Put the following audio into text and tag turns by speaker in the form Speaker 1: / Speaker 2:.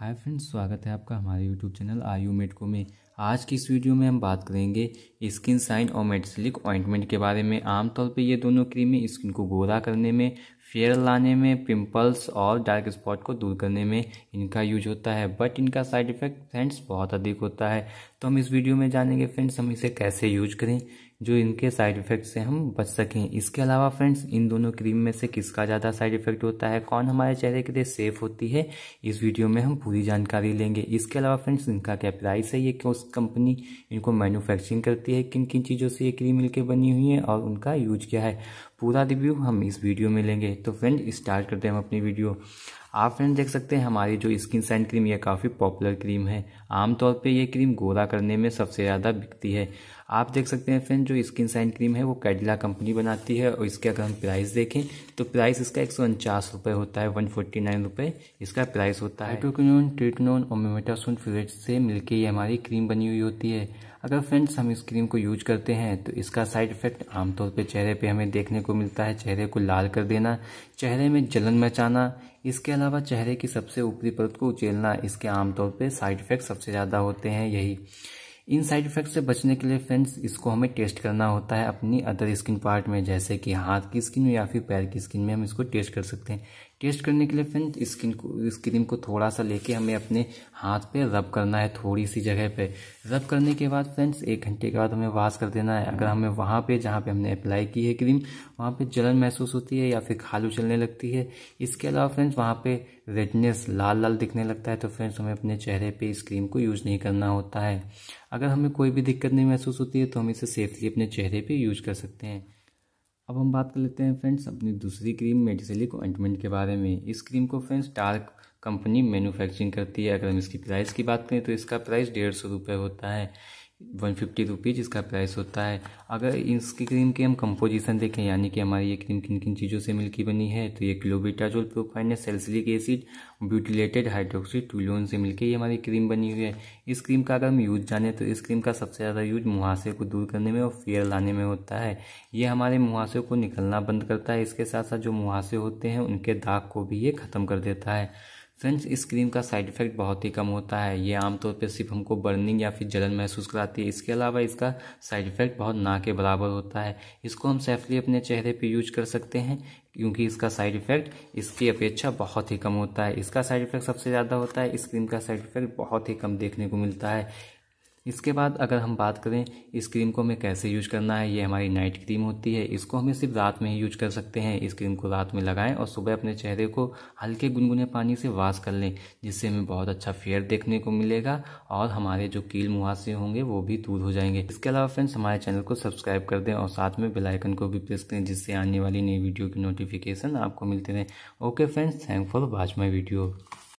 Speaker 1: hi friends स्वागत है आपका हमारे यूट्यूब चैनल आयु मेडको में आज की इस वीडियो में हम बात करेंगे स्किन साइन और मेडिसिलिक ऑइंटमेंट के बारे में आमतौर पर ये दोनों क्रीमें स्किन को गोरा करने में फेयर लाने में पिंपल्स और डार्क स्पॉट को दूर करने में इनका यूज होता है बट इनका साइड इफेक्ट फ्रेंड्स बहुत अधिक होता है तो हम इस वीडियो में जानेंगे फ्रेंड्स हम इसे कैसे यूज करें जो इनके साइड इफ़ेक्ट से हम बच सकें इसके अलावा फ्रेंड्स इन दोनों क्रीम में से किसका ज़्यादा साइड इफ़ेक्ट होता है कौन हमारे चेहरे के लिए सेफ़ होती है इस वीडियो में हम पूरी जानकारी लेंगे इसके अलावा फ्रेंड्स इनका क्या प्राइस है ये क्यों कंपनी इनको मैन्युफैक्चरिंग करती है किन किन चीज़ों से ये क्रीम मिलकर बनी हुई है और उनका यूज क्या है पूरा रिव्यू हम इस वीडियो में लेंगे तो फ्रेंड स्टार्ट करते हैं हम अपनी वीडियो आप फ्रेंड देख सकते हैं हमारी जो स्किन साइन क्रीम यह काफ़ी पॉपुलर क्रीम है आमतौर पे ये क्रीम गोरा करने में सबसे ज़्यादा बिकती है आप देख सकते हैं फ्रेंड जो स्किन साइन क्रीम है वो कैडिला कंपनी बनाती है और इसके अगर हम प्राइस देखें तो प्राइस इसका एक सौ उनचास रुपये होता है वन फोर्टी नाइन रुपये इसका प्राइस होता है हाइड्रोक्नोन ट्रिटनोन और मेटासोन फ्लेट से मिलकर ये हमारी क्रीम बनी हुई होती है अगर फ्रेंड्स हम इस क्रीम को यूज करते हैं तो इसका साइड इफेक्ट आमतौर पर चेहरे पे हमें देखने को मिलता है चेहरे को लाल कर देना चेहरे में जलन मचाना इसके अलावा चेहरे की सबसे ऊपरी परत को उचेलना इसके आमतौर पर साइड इफेक्ट सबसे ज़्यादा होते हैं यही इन साइड इफेक्ट से बचने के लिए फ्रेंड्स इसको हमें टेस्ट करना होता है अपनी अदर स्किन पार्ट में जैसे कि हाथ की स्किन में या फिर पैर की स्किन में हम इसको टेस्ट कर सकते हैं टेस्ट करने के लिए फ्रेंड्स स्किन को इस क्रीम को थोड़ा सा लेके हमें अपने हाथ पे रब करना है थोड़ी सी जगह पे रब करने के बाद फ्रेंड्स एक घंटे के बाद हमें वाश कर देना है अगर हमें वहाँ पे जहाँ पे हमने अप्लाई की है क्रीम वहाँ पे जलन महसूस होती है या फिर खालू चलने लगती है इसके अलावा फ्रेंड्स वहाँ पे रेडनेस लाल लाल दिखने लगता है तो फ्रेंड्स हमें अपने चेहरे पर इस क्रीम को यूज़ नहीं करना होता है अगर हमें कोई भी दिक्कत नहीं महसूस होती है तो हम इसे सेफली अपने चेहरे पर यूज कर सकते हैं अब हम बात कर लेते हैं फ्रेंड्स अपनी दूसरी क्रीम मेडिसलिक ऑइंटमेंट के बारे में इस क्रीम को फ्रेंड्स डार्क कंपनी मैन्युफैक्चरिंग करती है अगर हम इसकी प्राइस की बात करें तो इसका प्राइस डेढ़ सौ रुपये होता है वन फिफ्टी रुपीज़ इसका प्राइस होता है अगर इसकी क्रीम की हम कंपोजिशन देखें यानी कि हमारी ये क्रीम किन किन चीज़ों से मिलकर बनी है तो ये क्लोबिटाजोल प्रोफाइन salicylic acid butylated hydroxy toluene से मिलकर ये हमारी क्रीम बनी हुई है इस क्रीम का अगर हम यूज़ जाने तो इस क्रीम का सबसे ज़्यादा यूज मुहासे को दूर करने में और फेयर लाने में होता है ये हमारे मुहासे को निकलना बंद करता है इसके साथ साथ जो मुहासे होते हैं उनके दाग को भी ये ख़त्म कर देता है फ्रेंड्स इस क्रीम का साइड इफेक्ट बहुत ही कम होता है ये आमतौर पर सिर्फ हमको बर्निंग या फिर जलन महसूस कराती है इसके अलावा इसका साइड इफेक्ट बहुत ना के बराबर होता है इसको हम सेफली अपने चेहरे पर यूज कर सकते हैं क्योंकि इसका साइड इफेक्ट इसकी अपेक्षा बहुत ही कम होता है इसका साइड इफेक्ट सबसे ज़्यादा होता है इस क्रीम का साइड इफेक्ट बहुत ही कम देखने को मिलता है इसके बाद अगर हम बात करें इस क्रीम को हमें कैसे यूज करना है ये हमारी नाइट क्रीम होती है इसको हमें सिर्फ रात में ही यूज कर सकते हैं इस क्रीम को रात में लगाएं और सुबह अपने चेहरे को हल्के गुनगुने पानी से वॉश कर लें जिससे हमें बहुत अच्छा फेयर देखने को मिलेगा और हमारे जो कील मुहासे होंगे वो भी दूर हो जाएंगे इसके अलावा फ्रेंड्स हमारे चैनल को सब्सक्राइब कर दें और साथ में बेलाइकन को भी प्रेस करें जिससे आने वाली नई वीडियो की नोटिफिकेशन आपको मिलते रहे okay friends thank for watch my video